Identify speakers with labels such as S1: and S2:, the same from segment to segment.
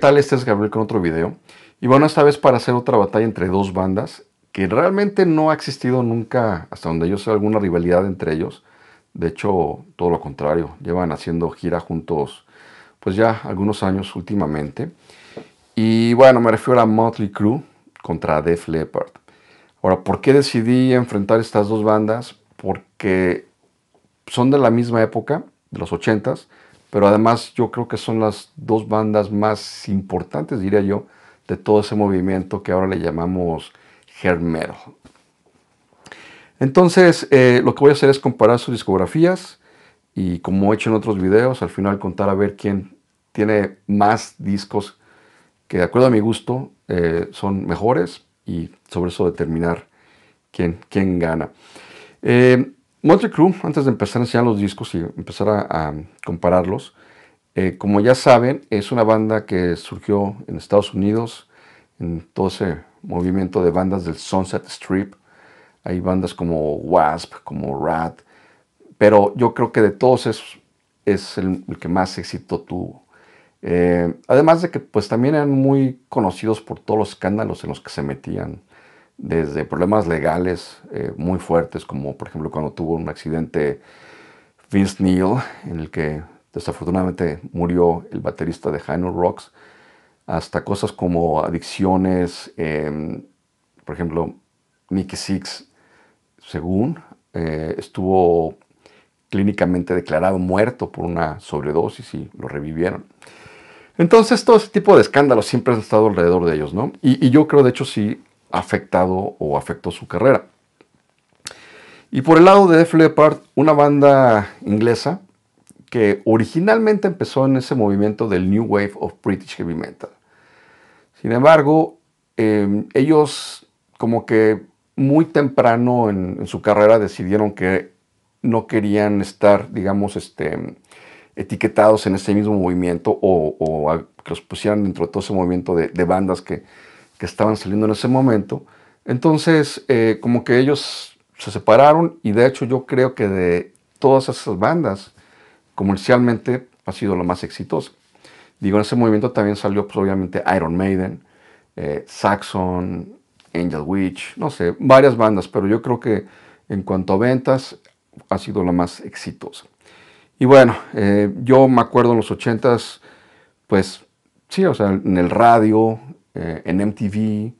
S1: tal? Este es Gabriel con otro video. Y bueno, esta vez para hacer otra batalla entre dos bandas que realmente no ha existido nunca, hasta donde yo sé, alguna rivalidad entre ellos. De hecho, todo lo contrario, llevan haciendo gira juntos pues ya algunos años últimamente. Y bueno, me refiero a Motley Crue contra Def Leppard. Ahora, ¿por qué decidí enfrentar estas dos bandas? Porque son de la misma época, de los ochentas s pero además yo creo que son las dos bandas más importantes, diría yo, de todo ese movimiento que ahora le llamamos germero Entonces, eh, lo que voy a hacer es comparar sus discografías y como he hecho en otros videos, al final contar a ver quién tiene más discos que de acuerdo a mi gusto eh, son mejores y sobre eso determinar quién, quién gana. Eh, Monster Crew, antes de empezar a enseñar los discos y empezar a, compararlos, eh, como ya saben, es una banda que surgió en Estados Unidos, en todo ese movimiento de bandas del Sunset Strip. Hay bandas como Wasp, como Rat, pero yo creo que de todos esos es el, que más éxito tuvo. Eh, además de que pues también eran muy conocidos por todos los escándalos en los que se metían desde problemas legales eh, muy fuertes, como por ejemplo cuando tuvo un accidente Vince Neil, en el que desafortunadamente murió el baterista de Hino Rocks, hasta cosas como adicciones, em, por ejemplo, Nicky Six, según eh, estuvo clínicamente declarado muerto por una sobredosis y lo revivieron. Entonces, todo ese tipo de escándalos siempre han estado alrededor de ellos, ¿no? y yo creo, de hecho, sí, afectado o afectó su carrera. Y por el lado de Def Leppard, una banda inglesa que originalmente empezó en ese movimiento del New Wave of British Heavy Metal. Sin embargo, em, ellos como que muy temprano en, su carrera decidieron que no querían estar, digamos, este, etiquetados en ese mismo movimiento o, que los pusieran dentro de todo ese movimiento de bandas que, que estaban saliendo en ese momento. Entonces, eh, como que ellos se separaron y de hecho yo creo que de todas esas bandas, comercialmente ha sido la más exitosa. Digo, en ese movimiento también salió pues, obviamente Iron Maiden, eh, Saxon, Angel Witch, no sé, varias bandas, pero yo creo que en cuanto a ventas ha sido la más exitosa. Y bueno, eh, yo me acuerdo en los ochentas pues sí, o sea, en el radio, eh, en MTV,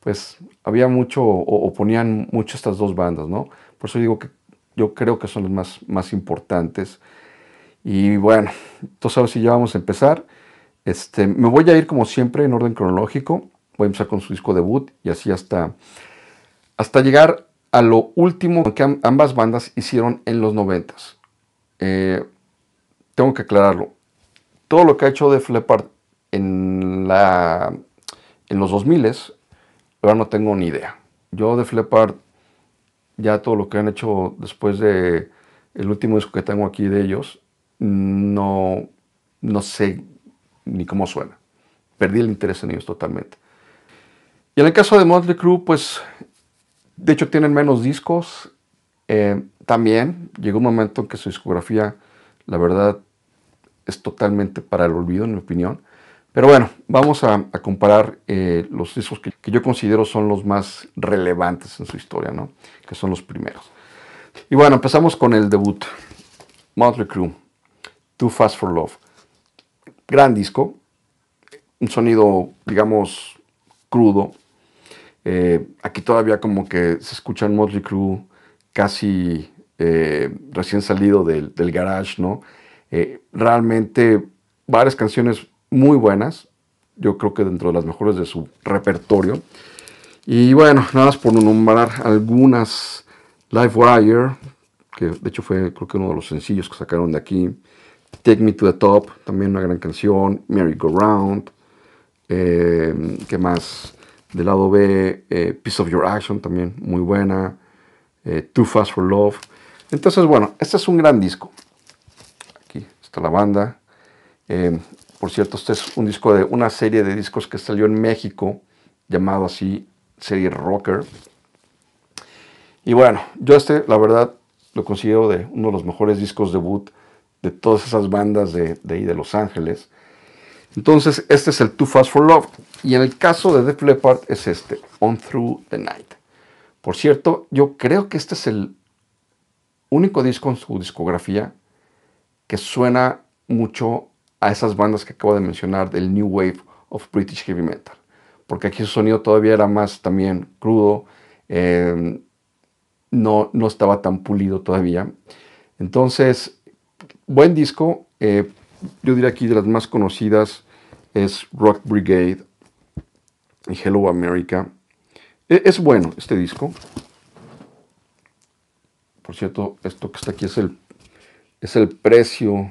S1: pues había mucho, o, ponían mucho estas dos bandas, ¿no? Por eso digo que yo creo que son las más, más importantes. Y bueno, entonces ahora sí ya vamos a empezar. Este, me voy a ir como siempre en orden cronológico. Voy a empezar con su disco debut y así hasta, hasta llegar a lo último que ambas bandas hicieron en los noventas. Eh, tengo que aclararlo. Todo lo que ha hecho Def Leppard en la en los 2000, ahora no tengo ni idea. Yo de Fleppard, ya todo lo que han hecho después de el último disco que tengo aquí de ellos, no, no sé ni cómo suena. Perdí el interés en ellos totalmente. Y en el caso de Motley Crue, pues, de hecho tienen menos discos. Eh, también llegó un momento en que su discografía, la verdad, es totalmente para el olvido, en mi opinión. Pero bueno, vamos a, comparar eh, los discos que, yo considero son los más relevantes en su historia, ¿no? Que son los primeros. Y bueno, empezamos con el debut. Motley Crue, Too Fast for Love. Gran disco, un sonido, digamos, crudo. Eh, aquí todavía como que se escucha en Motley Crue casi eh, recién salido del, del garage, ¿no? realmente varias canciones muy buenas, yo creo que dentro de las mejores de su repertorio. Y bueno, nada más por nombrar algunas, Live Wire, que de hecho fue creo que uno de los sencillos que sacaron de aquí, Take Me to the Top, también una gran canción, Merry Go Round, eh, ¿qué más? Del lado B, eh, Piece of Your Action, también muy buena, eh, Too Fast for Love. Entonces, bueno, este es un gran disco. Aquí está la banda. Em, por cierto, este es un disco de una serie de discos que salió en México, llamado así serie Rocker. Y bueno, yo este, la verdad, lo considero de uno de los mejores discos debut de todas esas bandas de, ahí de Los Ángeles. Entonces, este es el Too Fast for Love. Y en el caso de Def Leppard es este, On Through the Night. Por cierto, yo creo que este es el único disco en su discografía que suena mucho a esas bandas que acabo de mencionar del New Wave of British Heavy Metal. Porque aquí su sonido todavía era más también crudo, em, no, no estaba tan pulido todavía. Entonces, buen disco. Eh, yo diría aquí de las más conocidas es Rock Brigade y Hello America. E-, es bueno este disco. Por cierto, esto que está aquí es el, es el precio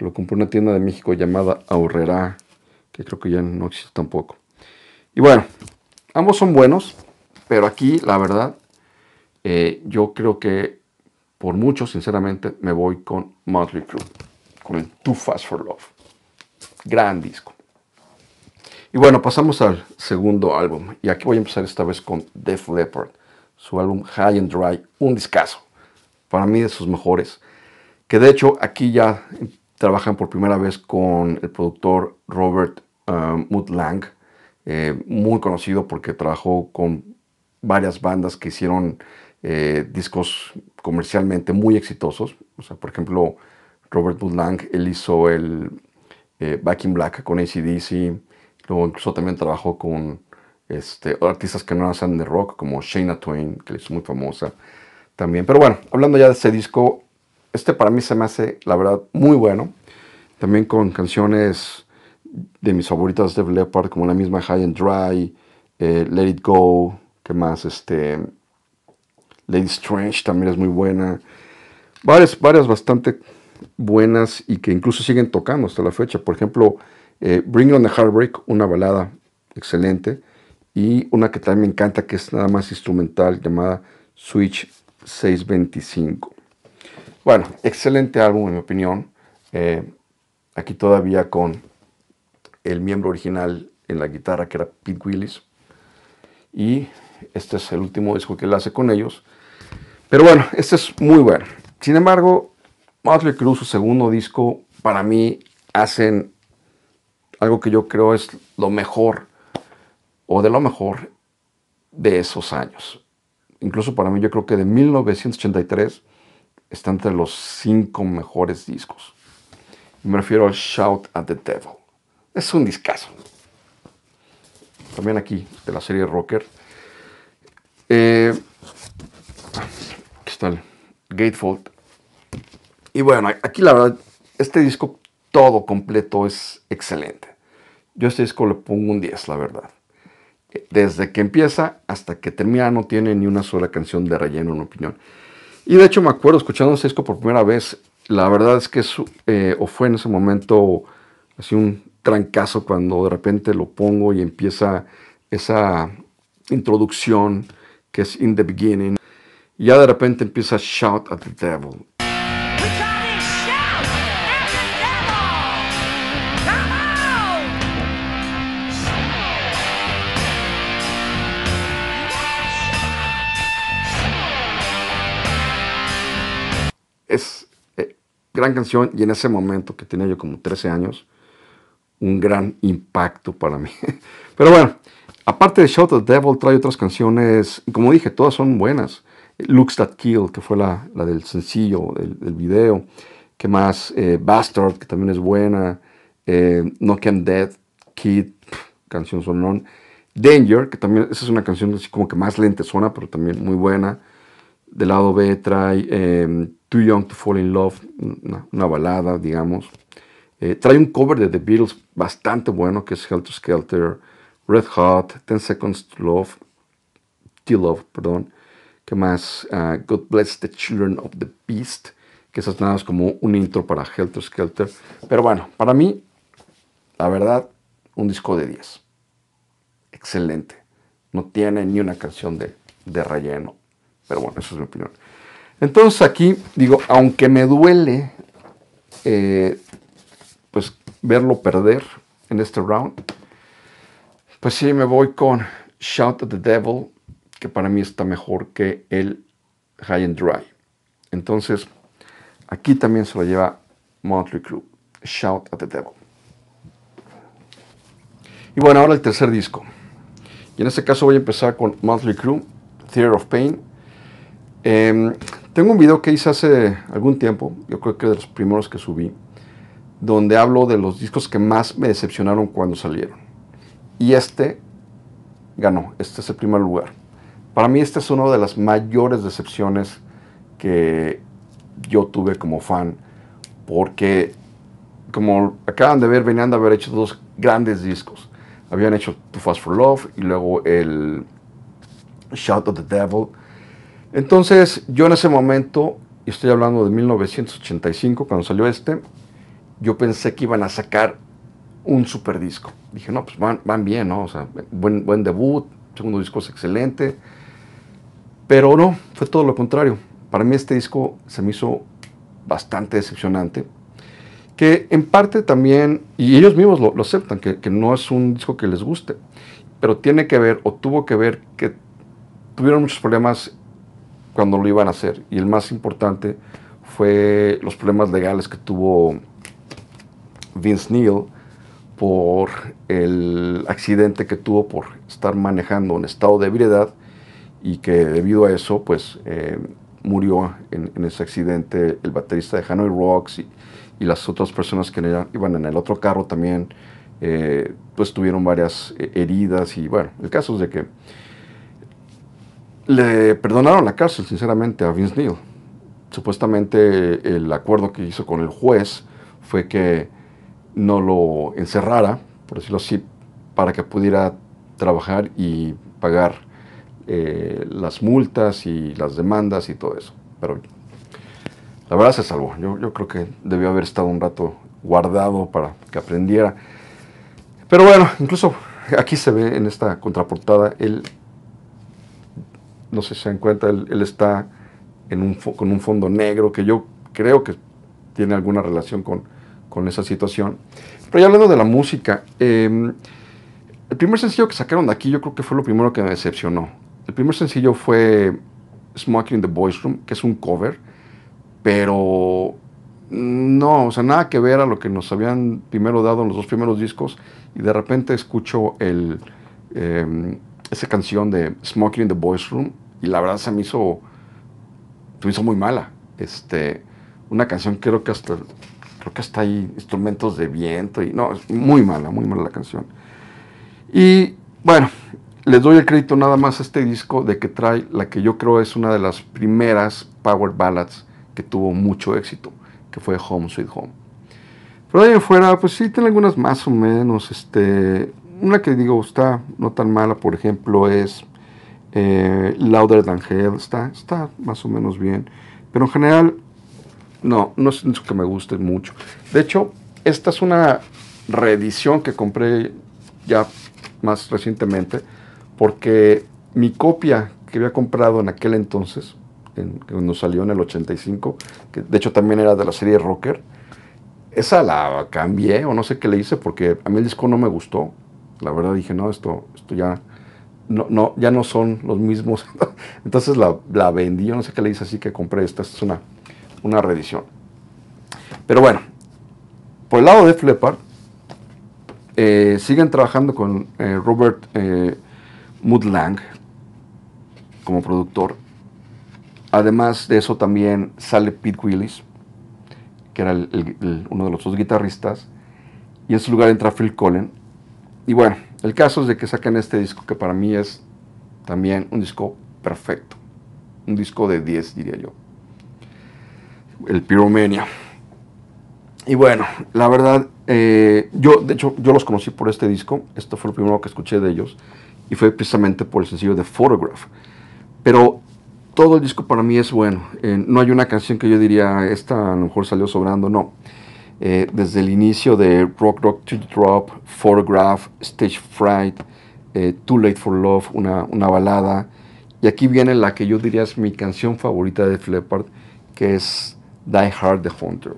S1: lo compró una tienda de México llamada Aurrera, que creo que ya no existe tampoco. Y bueno, ambos son buenos, pero aquí la verdad, eh, yo creo que por mucho, sinceramente, me voy con Motley Crue, con el Too Fast for Love. Gran disco. Y bueno, pasamos al segundo álbum. Y aquí voy a empezar esta vez con Def Leppard, su álbum High and Dry, un discazo. Para mí de sus mejores. Que de hecho aquí ya trabajan por primera vez con el productor Robert eh, Mudlang, eh, muy conocido porque trabajó con varias bandas que hicieron eh, discos comercialmente muy exitosos. O sea, por ejemplo, Robert Mutlang, él hizo el Back in Black con ACDC, luego incluso también trabajó con este, artistas que no hacen de rock, como Shayna Twain, que es muy famosa también. Pero bueno, hablando ya de ese disco, este para mí se me hace, la verdad, muy bueno. También con canciones de mis favoritas de Leopard, como la misma High and Dry, eh, Let It Go, que más, este, Lady Strange también es muy buena. Varias, varias bastante buenas y que incluso siguen tocando hasta la fecha. Por ejemplo, eh, Bring On The Heartbreak, una balada excelente. Y una que también me encanta, que es nada más instrumental, llamada Switch 625. Bueno, excelente álbum en mi opinión. Eh, aquí todavía con el miembro original en la guitarra que era Pink Willis. Y este es el último disco que él hace con ellos. Pero bueno, este es muy bueno. Sin embargo, Motley Cruz, su segundo disco, para mí hacen algo que yo creo es lo mejor o de lo mejor de esos años. Incluso para mí yo creo que de 1983 está entre los cinco mejores discos. Me refiero a Shout at the Devil. Es un discazo. También aquí, de la serie Rocker. Eh, aquí está el Gatefold. Y bueno, aquí la verdad, este disco todo completo es excelente. Yo a este disco le pongo un 10, la verdad. Desde que empieza hasta que termina no tiene ni una sola canción de relleno en opinión. Y de hecho me acuerdo escuchando ese disco por primera vez, la verdad es que eh, o fue en ese momento así un trancazo cuando de repente lo pongo y empieza esa introducción que es In the Beginning. Y ya de repente empieza Shout at the Devil. gran canción y en ese momento que tenía yo como 13 años, un gran impacto para mí. Pero bueno, aparte de Shout the Devil trae otras canciones y como dije, todas son buenas. Looks That Kill, que fue la, del sencillo, del, video. que más? Eh, Bastard, que también es buena. Eh, Knock I'm em Dead, Kid, canción sonón. Danger, que también, esa es una canción así como que más suena, pero también muy buena. Del lado B trae em, Too Young to Fall in Love, una, balada, digamos. Eh, trae un cover de The Beatles bastante bueno, que es Helter Skelter, Red Hot, Ten Seconds to Love, To Love, perdón. que más? Ah, God Bless the Children of the Beast, que esas nada más como un intro para Helter Skelter. Pero bueno, para mí, la verdad, un disco de 10. Excelente. No tiene ni una canción de, de relleno. Pero bueno, eso es mi opinión. Entonces aquí digo, aunque me duele eh, pues verlo perder en este round, pues sí me voy con Shout at the Devil, que para mí está mejor que el High and Dry. Entonces aquí también se lo lleva Monthly Crew, Shout at the Devil. Y bueno, ahora el tercer disco. Y en este caso voy a empezar con Monthly Crew, Theater of Pain, Em, tengo un video que hice hace algún tiempo, yo creo que de los primeros que subí, donde hablo de los discos que más me decepcionaron cuando salieron. Y este ganó, este es el primer lugar. Para mí este es uno de las mayores decepciones que yo tuve como fan, porque como acaban de ver, venían de haber hecho dos grandes discos. Habían hecho Too Fast for Love y luego el Shout of the Devil entonces, yo en ese momento, y estoy hablando de 1985, cuando salió este, yo pensé que iban a sacar un super disco. Dije, no, pues van, bien, ¿no? O sea, buen, debut, segundo disco es excelente. Pero no, fue todo lo contrario. Para mí este disco se me hizo bastante decepcionante. Que en parte también, y ellos mismos lo, aceptan, que, que, no es un disco que les guste, pero tiene que ver o tuvo que ver que tuvieron muchos problemas cuando lo iban a hacer. Y el más importante fue los problemas legales que tuvo Vince Neil por el accidente que tuvo por estar manejando en estado de ebriedad y que debido a eso pues eh, murió en, ese accidente el baterista de Hanoi Rocks y, las otras personas que iban en el otro carro también eh, pues tuvieron varias eh, heridas y bueno, el caso es de que le perdonaron la cárcel, sinceramente, a Vince Neal. Supuestamente el acuerdo que hizo con el juez fue que no lo encerrara, por decirlo así, para que pudiera trabajar y pagar eh, las multas y las demandas y todo eso. Pero la verdad se salvó. Yo, yo, creo que debió haber estado un rato guardado para que aprendiera. Pero bueno, incluso aquí se ve en esta contraportada el no sé si se dan cuenta, él, está en con un fondo negro que yo creo que tiene alguna relación con, esa situación. Pero ya hablando de la música, em, el primer sencillo que sacaron de aquí yo creo que fue lo primero que me decepcionó. El primer sencillo fue Smoking in the Boys Room, que es un cover, pero no, o sea, nada que ver a lo que nos habían primero dado en los dos primeros discos y de repente escucho el, em, esa canción de Smoking in the Boys Room y la verdad se me hizo, hizo muy mala. Este, una canción creo que hasta, creo que hasta hay instrumentos de viento y no, es muy mala, muy mala la canción. Y bueno, les doy el crédito nada más a este disco de que trae la que yo creo es una de las primeras power ballads que tuvo mucho éxito, que fue Home Sweet Home. Pero ahí afuera, pues sí, tiene algunas más o menos. Este, una que digo está no tan mala, por ejemplo, es eh, Louder Than Hell está, está más o menos bien. Pero en general, no, no es que me guste mucho. De hecho, esta es una reedición que compré ya más recientemente, porque mi copia que había comprado en aquel entonces, cuando salió en el 85, que de hecho también era de la serie Rocker, esa la cambié o no sé qué le hice porque a mí el disco no me gustó. La verdad dije, no, esto, esto ya no, no, ya no son los mismos. Entonces la, vendí, yo no sé qué le hice así que compré esta, es una, una reedición. Pero bueno, por el lado de Fleppard, eh, siguen trabajando con eh, Robert eh, Mudlang como productor. Además de eso también sale Pete Willis, que era uno de los dos guitarristas, y en su lugar entra Phil Collen Y bueno, el caso es de que saquen este disco que para mí es también un disco perfecto. Un disco de 10, diría yo. El Pyromania. Y bueno, la verdad, eh, yo, de hecho, yo los conocí por este disco. Esto fue lo primero que escuché de ellos. Y fue precisamente por el sencillo de Photograph. Pero todo el disco para mí es bueno. Eh, no hay una canción que yo diría, esta a lo mejor salió sobrando. No. Eh, desde el inicio de Rock Rock to Drop, Photograph, Stage Fright, eh, Too Late for Love, una, balada. Y aquí viene la que yo diría es mi canción favorita de Fleppard, que es Die Hard the Hunter.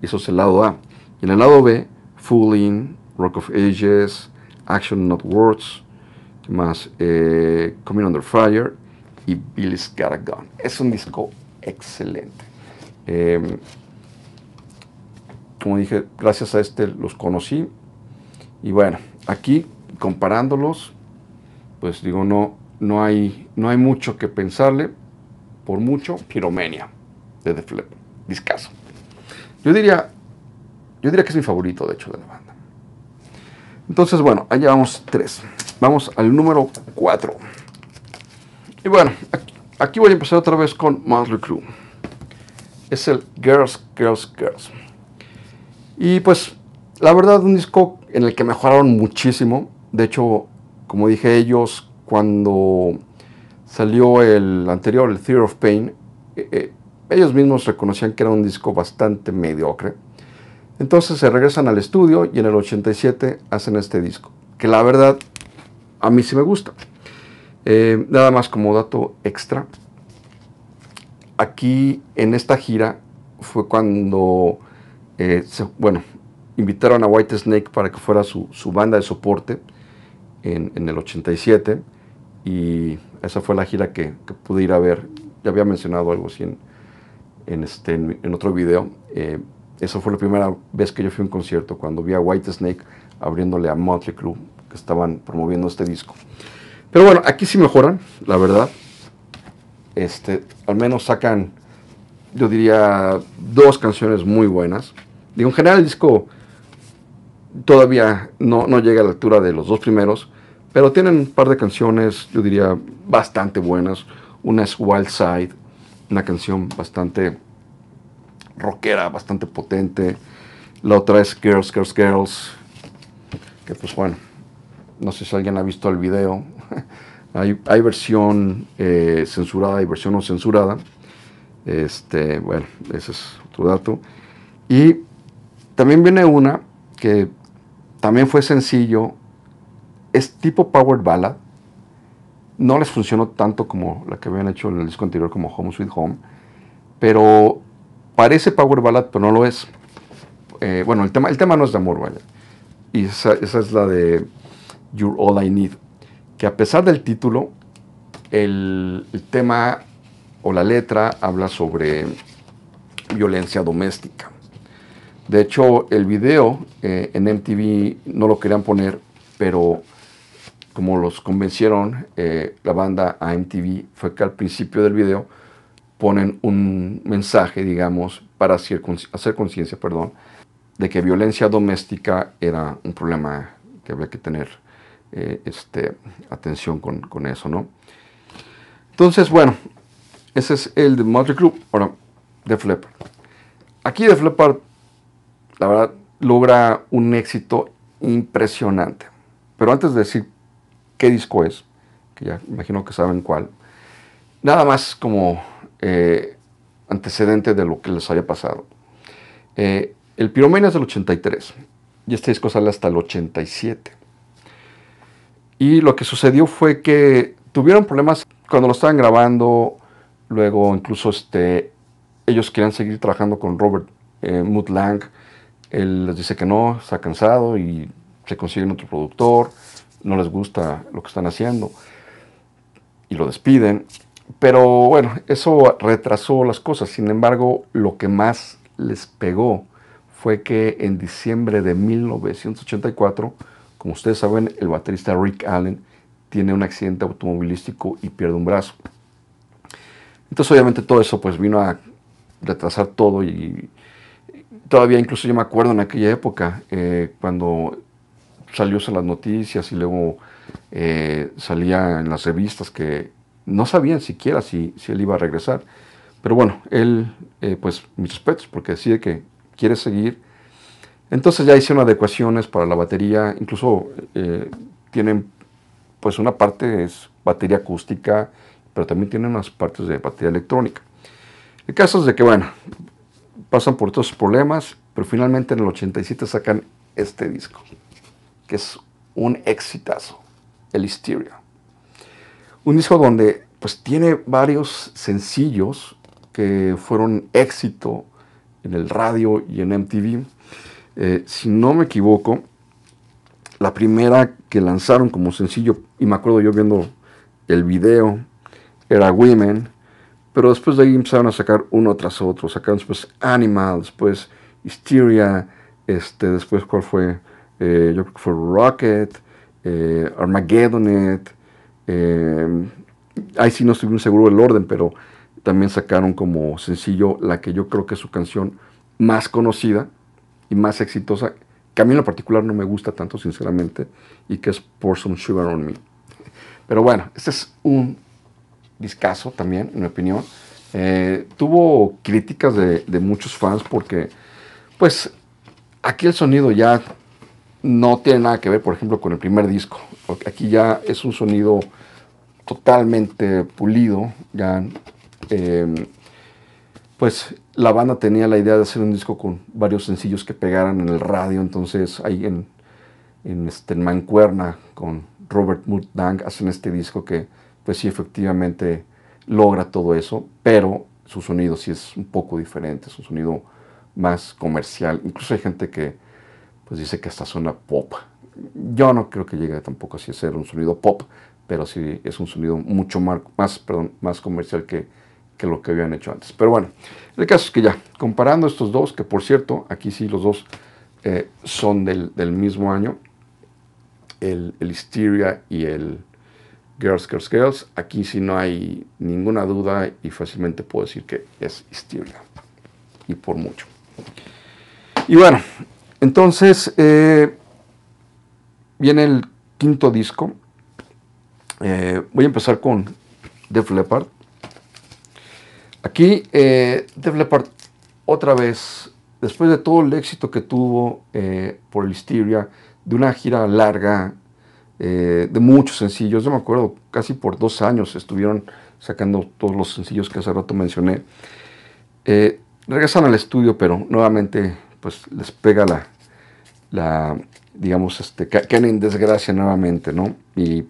S1: Eso es el lado A. Y en el lado B, Fooling, Rock of Ages, Action Not Words, más eh, Coming Under Fire y Billy's Got a Gun. Es un disco excelente. Em, como dije, gracias a este los conocí. Y bueno, aquí comparándolos, pues digo, no, no, hay, no hay mucho que pensarle. Por mucho, Piromenia, de The Flip, discaso. Yo diría, yo diría que es mi favorito, de hecho, de la banda. Entonces, bueno, allá vamos tres. Vamos al número cuatro. Y bueno, aquí, voy a empezar otra vez con Marley Crew. Es el Girls, Girls, Girls. Y pues, la verdad, un disco en el que mejoraron muchísimo. De hecho, como dije ellos, cuando salió el anterior, el Theory of Pain, eh, eh, ellos mismos reconocían que era un disco bastante mediocre. Entonces se regresan al estudio y en el 87 hacen este disco, que la verdad a mí sí me gusta. Eh, nada más como dato extra, aquí en esta gira fue cuando eh, bueno, invitaron a White Snake para que fuera su, banda de soporte en, el 87 y esa fue la gira que, que, pude ir a ver. Ya había mencionado algo así en, este, en, otro video. Eh, esa fue la primera vez que yo fui a un concierto, cuando vi a White Snake abriéndole a Motley Crue, que estaban promoviendo este disco. Pero bueno, aquí sí mejoran, la verdad. Este, al menos sacan, yo diría, dos canciones muy buenas. Digo, en general el disco todavía no, llega a la altura de los dos primeros, pero tienen un par de canciones, yo diría, bastante buenas. Una es Wild Side, una canción bastante rockera, bastante potente. La otra es Girls, Girls, Girls, que pues bueno, no sé si alguien ha visto el video. hay, versión eh, censurada y versión no censurada. Este, bueno, ese es otro dato. Y también viene una que también fue sencillo, es tipo Power Ballad, no les funcionó tanto como la que habían hecho en el disco anterior como Home Sweet Home, pero parece Power Ballad, pero no lo es. Eh, bueno, el tema, tema no es de amor, vale. Y esa, es la de You're All I Need, que a pesar del título, el tema o la letra habla sobre violencia doméstica. De hecho, el video eh, en MTV no lo querían poner, pero como los convencieron eh, la banda a MTV, fue que al principio del video ponen un mensaje, digamos, para hacer conciencia, perdón, de que violencia doméstica era un problema que había que tener eh, este, atención con, eso, ¿no? Entonces, bueno, ese es el de Mother Club, ahora, de Flipper. Aquí de Flipper la verdad, logra un éxito impresionante. Pero antes de decir qué disco es, que ya imagino que saben cuál, nada más como eh, antecedente de lo que les había pasado. Eh, el Piromania es del 83 y este disco sale hasta el 87. Y lo que sucedió fue que tuvieron problemas cuando lo estaban grabando, luego incluso este, ellos querían seguir trabajando con Robert eh, Mutlang él les dice que no, está cansado y se consiguen otro productor, no les gusta lo que están haciendo y lo despiden. Pero bueno, eso retrasó las cosas. Sin embargo, lo que más les pegó fue que en diciembre de 1984, como ustedes saben, el baterista Rick Allen tiene un accidente automovilístico y pierde un brazo. Entonces obviamente todo eso pues vino a retrasar todo y todavía incluso yo me acuerdo en aquella época, eh, cuando salió en las noticias y luego eh, salía en las revistas que no sabían siquiera si, si él iba a regresar. Pero bueno, él, eh, pues mis respetos, porque decide que quiere seguir. Entonces ya hicieron adecuaciones para la batería, incluso tienen pues una parte es batería acústica, pero también tienen unas partes de batería electrónica. El caso es de que, bueno, pasan por todos sus problemas, pero finalmente en el 87 sacan este disco, que es un exitazo, el Hysteria. Un disco donde pues tiene varios sencillos que fueron éxito en el radio y en MTV. Eh, si no me equivoco, la primera que lanzaron como sencillo, y me acuerdo yo viendo el video, era Women, pero después de ahí empezaron a sacar uno tras otro. Sacaron después Animal, después Hysteria, este, después cuál fue, eh, yo creo que fue Rocket, eh, Armageddonet. Eh, ahí sí no estoy muy seguro del orden, pero también sacaron como sencillo la que yo creo que es su canción más conocida y más exitosa, que a mí en lo particular no me gusta tanto, sinceramente, y que es Pour Some Sugar on Me. Pero bueno, este es un Discaso también, en mi opinión. Eh, tuvo críticas de, muchos fans porque, pues, aquí el sonido ya no tiene nada que ver, por ejemplo, con el primer disco. Aquí ya es un sonido totalmente pulido. Ya, em, pues, la banda tenía la idea de hacer un disco con varios sencillos que pegaran en el radio. Entonces, ahí en, este, Mancuerna con Robert Dang, hacen este disco que pues sí, efectivamente logra todo eso, pero su sonido sí es un poco diferente, es un sonido más comercial. Incluso hay gente que pues dice que hasta suena pop. Yo no creo que llegue tampoco así a ser un sonido pop, pero sí es un sonido mucho más, perdón, más comercial que, lo que habían hecho antes. Pero bueno, el caso es que ya, comparando estos dos, que por cierto, aquí sí los dos eh, son del, mismo año, el, el Hysteria y el Girls, Girls, Girls. Aquí si no hay ninguna duda y fácilmente puedo decir que es Hysteria Y por mucho. Y bueno, entonces eh, viene el quinto disco. Eh, voy a empezar con Def Leppard. Aquí eh, Def Leppard otra vez, después de todo el éxito que tuvo por el de una gira larga eh, de muchos sencillos. Yo me acuerdo, casi por dos años estuvieron sacando todos los sencillos que hace rato mencioné. Eh, regresan al estudio, pero nuevamente pues les pega la, la digamos, este, caen en desgracia nuevamente, ¿no? Y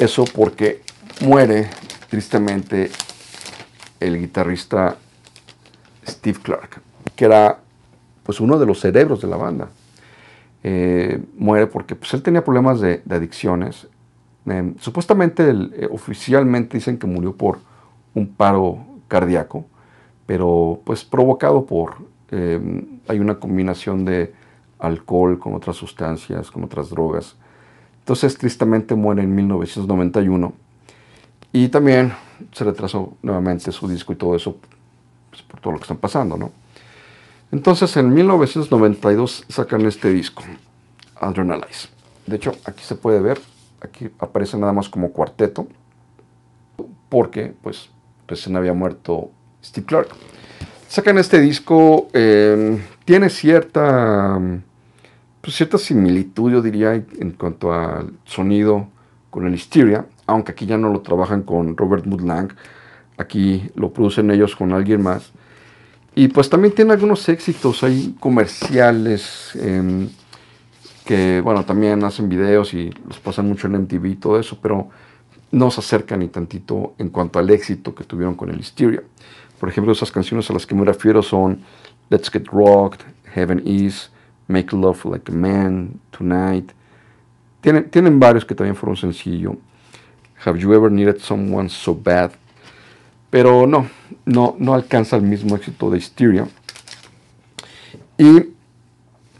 S1: eso porque muere tristemente el guitarrista Steve Clark, que era pues uno de los cerebros de la banda. Eh, muere porque pues, él tenía problemas de, adicciones. Eh, supuestamente, eh, oficialmente dicen que murió por un paro cardíaco, pero pues provocado por, em, hay una combinación de alcohol con otras sustancias, con otras drogas. Entonces, tristemente muere en 1991. Y también se retrasó nuevamente su disco y todo eso pues, por todo lo que están pasando, ¿no? Entonces en 1992 sacan este disco, Adrenalize. De hecho, aquí se puede ver, aquí aparece nada más como cuarteto, porque pues recién había muerto Steve Clark. Sacan este disco, em, tiene cierta, pues, cierta similitud, yo diría, en cuanto al sonido con el Hysteria, aunque aquí ya no lo trabajan con Robert Mood aquí lo producen ellos con alguien más. Y pues también tiene algunos éxitos hay comerciales, em, que bueno, también hacen videos y los pasan mucho en MTV y todo eso, pero no se acercan ni tantito en cuanto al éxito que tuvieron con el Hysteria. Por ejemplo, esas canciones a las que me refiero son Let's Get Rocked, Heaven Is, Make Love Like a Man, Tonight. Tienen, tienen varios que también fueron sencillo. Have You Ever Needed Someone So Bad? pero no, no, no alcanza el mismo éxito de Hysteria. Y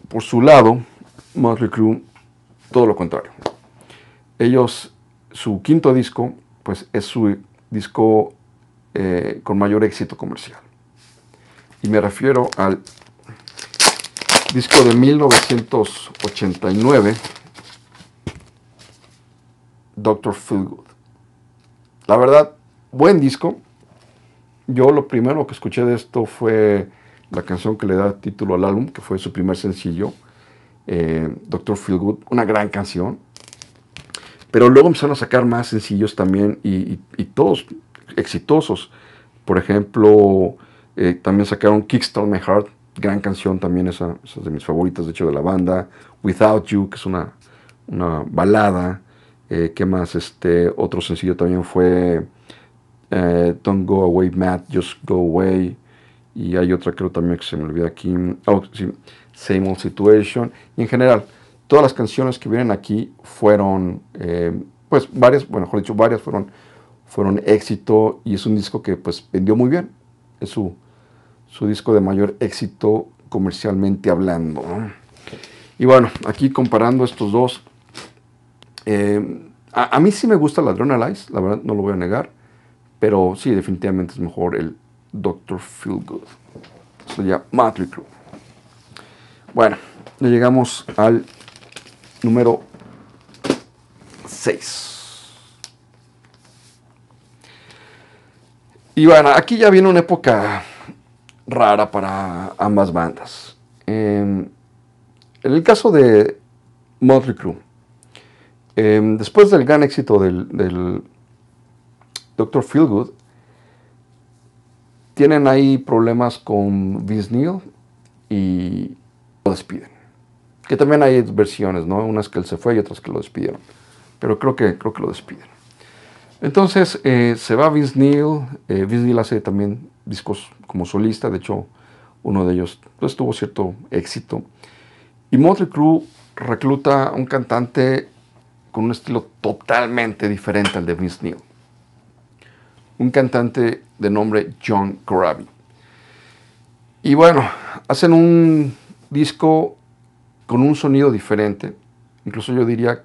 S1: por su lado, Motley Crue, todo lo contrario. Ellos, su quinto disco, pues es su disco eh, con mayor éxito comercial. Y me refiero al disco de 1989, Doctor Food La verdad, buen disco, yo lo primero que escuché de esto fue la canción que le da título al álbum, que fue su primer sencillo, eh, Doctor Feelgood, una gran canción. Pero luego empezaron a sacar más sencillos también y, todos exitosos. Por ejemplo, eh, también sacaron Kickstart My Heart, gran canción también, esa, es de mis favoritas, de hecho, de la banda. Without You, que es una, balada. Eh, ¿Qué más? Este, otro sencillo también fue eh, Don't Go Away Matt, Just Go Away. Y hay otra creo también que se me olvida aquí. Oh, Same Old Situation. Y en general, todas las canciones que vienen aquí fueron, eh, pues varias, bueno, mejor dicho, varias fueron, fueron éxito y es un disco que pues vendió muy bien. Es su, disco de mayor éxito comercialmente hablando. Y bueno, aquí comparando estos dos, eh, a, a, mí sí me gusta Ladrona Lies, la verdad no lo voy a negar. Pero sí, definitivamente es mejor el Dr. Feelgood. Sería Motley Crew. Bueno, le llegamos al número 6. Y bueno, aquí ya viene una época rara para ambas bandas. Em, en el caso de Motley Crue, em, después del gran éxito del Dr. Feelgood, tienen ahí problemas con Vince Neil y lo despiden. Que también hay versiones, ¿no? Unas que él se fue y otras que lo despidieron. Pero creo que, creo que lo despiden. Entonces eh, se va Vince Neil. Eh, Vince Neil hace también discos como solista. De hecho, uno de ellos pues, tuvo cierto éxito. Y Motley Crue recluta a un cantante con un estilo totalmente diferente al de Vince Neil un cantante de nombre John Corabi. Y bueno, hacen un disco con un sonido diferente, incluso yo diría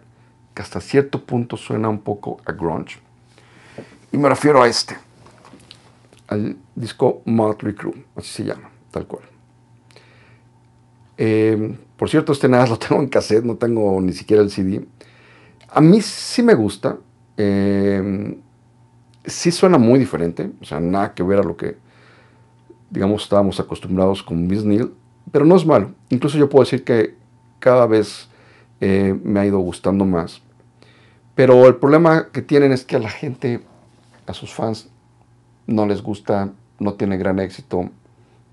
S1: que hasta cierto punto suena un poco a grunge. Y me refiero a este, al disco Motley Crew así se llama, tal cual. Eh, por cierto, este nada lo tengo en cassette, no tengo ni siquiera el CD. A mí sí me gusta. Eh, si suena muy diferente, o sea, nada que ver a lo que, digamos, estábamos acostumbrados con Miss Neil, pero no es malo. Incluso yo puedo decir que cada vez eh, me ha ido gustando más. Pero el problema que tienen es que a la gente, a sus fans, no les gusta, no tiene gran éxito.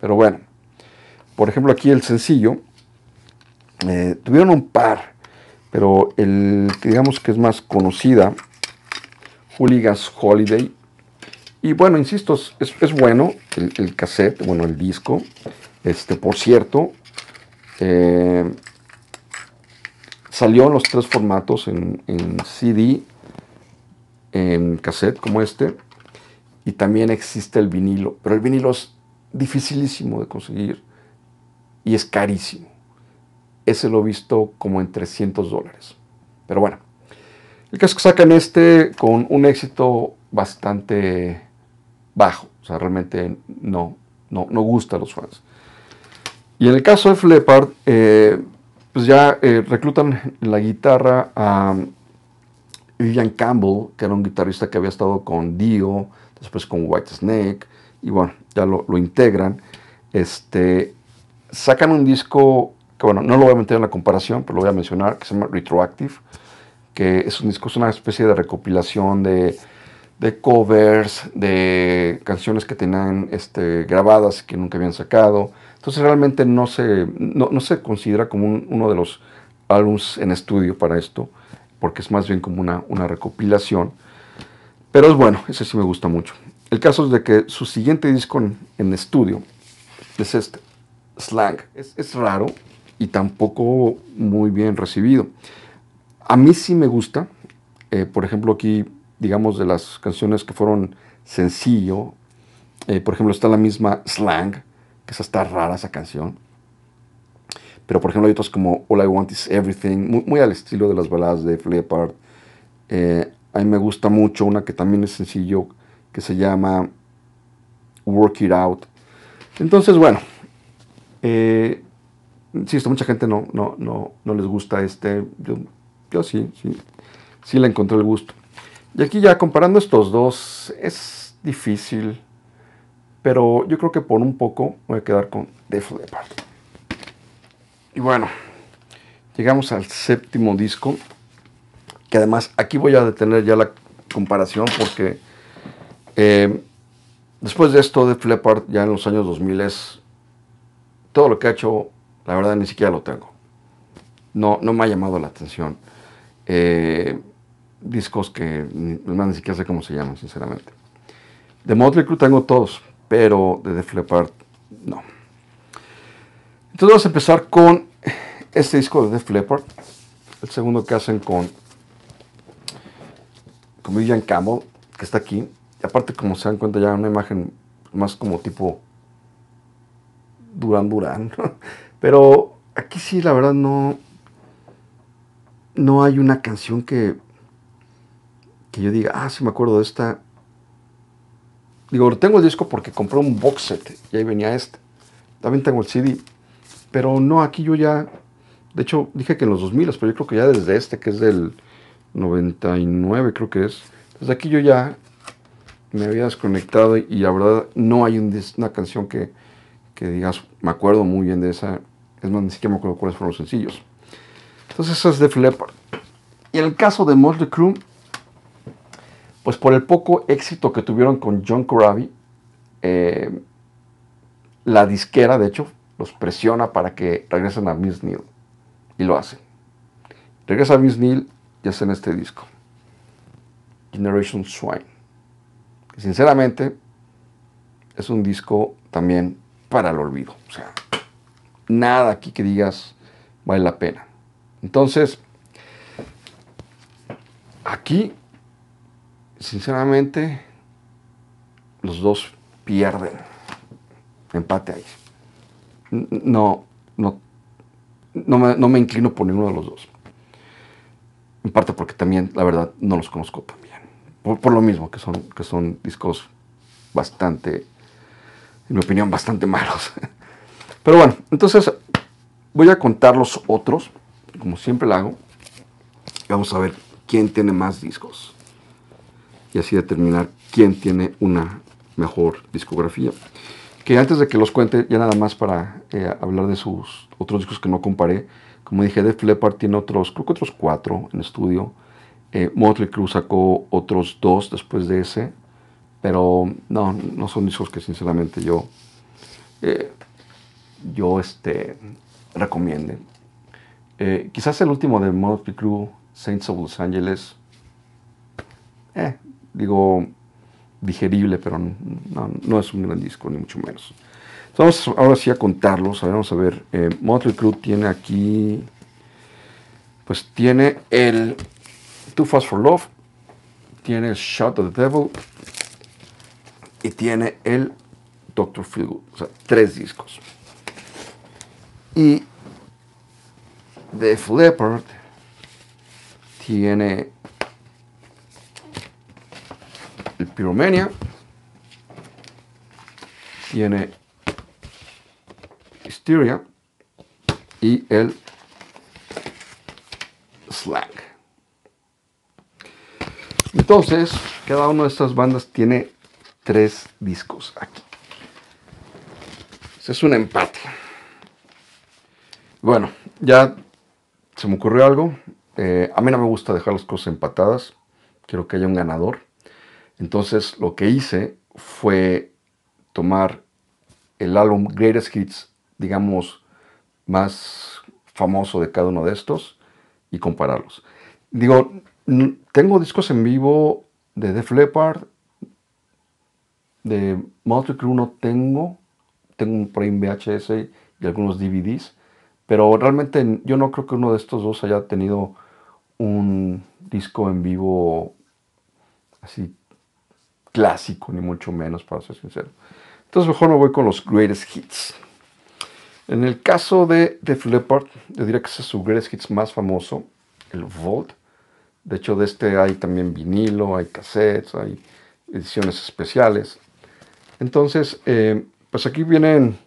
S1: Pero bueno, por ejemplo aquí el sencillo, eh, tuvieron un par, pero el que digamos que es más conocida, Hooligans Holiday. Y bueno, insisto, es, bueno el, cassette, bueno, el disco. Este, por cierto, eh, salió en los tres formatos, en, en, CD, en cassette como este, y también existe el vinilo, pero el vinilo es dificilísimo de conseguir y es carísimo. Ese lo he visto como en 300 dólares. Pero bueno, el caso es que sacan este con un éxito bastante bajo. O sea, realmente no, no, gusta a los fans. Y en el caso de Flepard, eh, pues ya eh, reclutan la guitarra a Ian Campbell, que era un guitarrista que había estado con Dio, después con White Snake, y bueno, ya lo, integran. Este, sacan un disco que, bueno, no lo voy a meter en la comparación, pero lo voy a mencionar, que se llama Retroactive que es un disco, es una especie de recopilación de, covers, de canciones que tenían este, grabadas que nunca habían sacado. Entonces realmente no se, no, se considera como uno de los álbums en estudio para esto, porque es más bien como una, recopilación. Pero es bueno, ese sí me gusta mucho. El caso es de que su siguiente disco en, estudio es este, Slang. Es, es raro y tampoco muy bien recibido. A mí sí me gusta, eh, por ejemplo, aquí, digamos, de las canciones que fueron sencillo, eh, por ejemplo, está la misma Slang, que es está rara esa canción. Pero, por ejemplo, hay otras como All I Want Is Everything, muy, al estilo de las baladas de Fleppard. Eh, a mí me gusta mucho una que también es sencillo, que se llama Work It Out. Entonces, bueno, sí, esto mucha gente no, no, no, les gusta este sí, sí, sí le encontré el gusto. Y aquí ya comparando estos dos, es difícil, pero yo creo que por un poco voy a quedar con Def Leppard. Y bueno, llegamos al séptimo disco, que además aquí voy a detener ya la comparación porque eh, después de esto Def Leppard ya en los años 2000 es todo lo que ha hecho, la verdad ni siquiera lo tengo. No, no me ha llamado la atención. Eh, discos que no, ni siquiera sé cómo se llaman, sinceramente. De Motley Crue tengo todos, pero de Def Leppard no. Entonces vamos a empezar con este disco de Def Leppard, el segundo que hacen con, con William Campbell, que está aquí. Y aparte, como se dan cuenta, ya una imagen más como tipo Durán Durán. Pero aquí sí, la verdad, no, no hay una canción que, que yo diga, ah, sí me acuerdo de esta. Digo, tengo el disco porque compré un box set y ahí venía este. También tengo el CD. Pero no, aquí yo ya, de hecho dije que en los 2000, pero yo creo que ya desde este, que es del 99 creo que es. Desde aquí yo ya me había desconectado y la verdad no hay una canción que, que digas, me acuerdo muy bien de esa. Es más, ni siquiera me acuerdo cuáles fueron los sencillos. Entonces eso es Def Leppard. Y el caso de Motley Crue, pues por el poco éxito que tuvieron con John Corabi, eh, la disquera, de hecho, los presiona para que regresen a Miss Neil Y lo hacen. Regresa a Miss Neal y hacen este disco. Generation Swine. Y sinceramente, es un disco también para el olvido. O sea, nada aquí que digas vale la pena. Entonces, aquí, sinceramente, los dos pierden. Empate ahí. No, no, no me, inclino por ninguno de los dos. En parte porque también, la verdad, no los conozco tan bien. Por, lo mismo, que son, que son discos bastante, en mi opinión, bastante malos. Pero bueno, entonces voy a contar los otros como siempre la hago, vamos a ver quién tiene más discos. Y así determinar quién tiene una mejor discografía. Que antes de que los cuente, ya nada más para eh, hablar de sus otros discos que no comparé. Como dije, Def Leppard tiene otros, creo que otros cuatro en estudio. Eh, Motley Crue sacó otros dos después de ese. Pero no, no son discos que sinceramente yo, eh, yo este, recomiende. Eh, quizás el último de Motley Crue, Saints of Los Angeles. Eh, digo, digerible, pero no, es un gran disco, ni mucho menos. vamos ahora sí a contarlos. vamos a ver. Eh, Motley Crue tiene aquí. Pues tiene el Too Fast for Love. Tiene el Shot of the Devil. Y tiene el Doctor Feelgood. O sea, tres discos. Y The Leppard tiene el Pyromania, tiene Hysteria y el Slack. Entonces, cada una de estas bandas tiene tres discos aquí. es un empate. Bueno, ya se me ocurrió algo. Eh, a mí no me gusta dejar las cosas empatadas. Quiero que haya un ganador. Entonces lo que hice fue tomar el álbum Greatest Hits, digamos, más famoso de cada uno de estos y compararlos. Digo, tengo discos en vivo de Def Leppard, de Motley no tengo, tengo un Prime VHS y algunos DVDs, pero realmente yo no creo que uno de estos dos haya tenido un disco en vivo así clásico, ni mucho menos, para ser sincero. Entonces mejor me voy con los greatest hits. En el caso de The Leppard, yo diría que ese es su greatest hits más famoso, el Vault. De hecho, de este hay también vinilo, hay cassettes, hay ediciones especiales. Entonces, eh, pues aquí vienen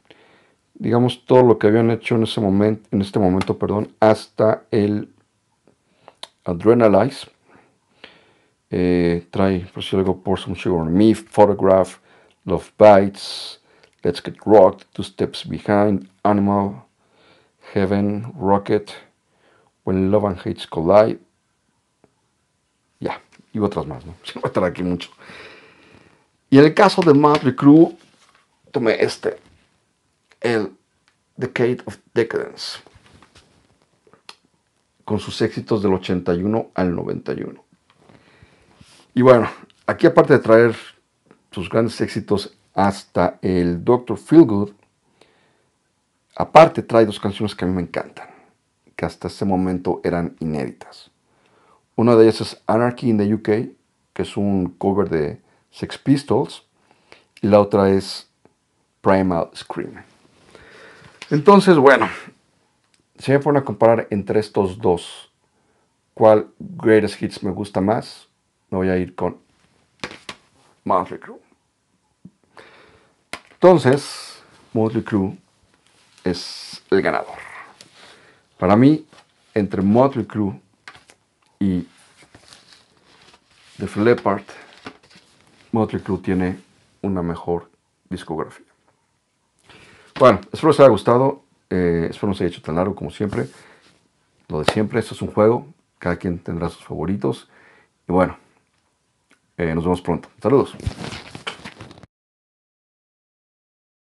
S1: digamos, todo lo que habían hecho en, ese momento, en este momento perdón, hasta el Adrenalize. Eh, trae, por si algo, por Some Sugar on Me, Photograph, Love Bites, Let's Get Rocked, Two Steps Behind, Animal, Heaven, Rocket, When Love and Hate Collide. Ya, y otras más, ¿no? Se va a estar aquí mucho. Y en el caso de Madre Crew tomé este el Decade of Decadence, con sus éxitos del 81 al 91. Y bueno, aquí aparte de traer sus grandes éxitos hasta el Dr. Feelgood, aparte trae dos canciones que a mí me encantan, que hasta ese momento eran inéditas. Una de ellas es Anarchy in the UK, que es un cover de Sex Pistols, y la otra es Primal Scream. Entonces, bueno, si me ponen a comparar entre estos dos, cuál Greatest Hits me gusta más, me voy a ir con Motley Crue. Entonces, Motley Crue es el ganador. Para mí, entre Motley Crue y The Art, Motley Crue tiene una mejor discografía. Bueno, espero os haya gustado. Eh, espero no se haya hecho tan largo como siempre. Lo de siempre, esto es un juego. Cada quien tendrá sus favoritos. Y bueno, eh, nos vemos pronto. Saludos.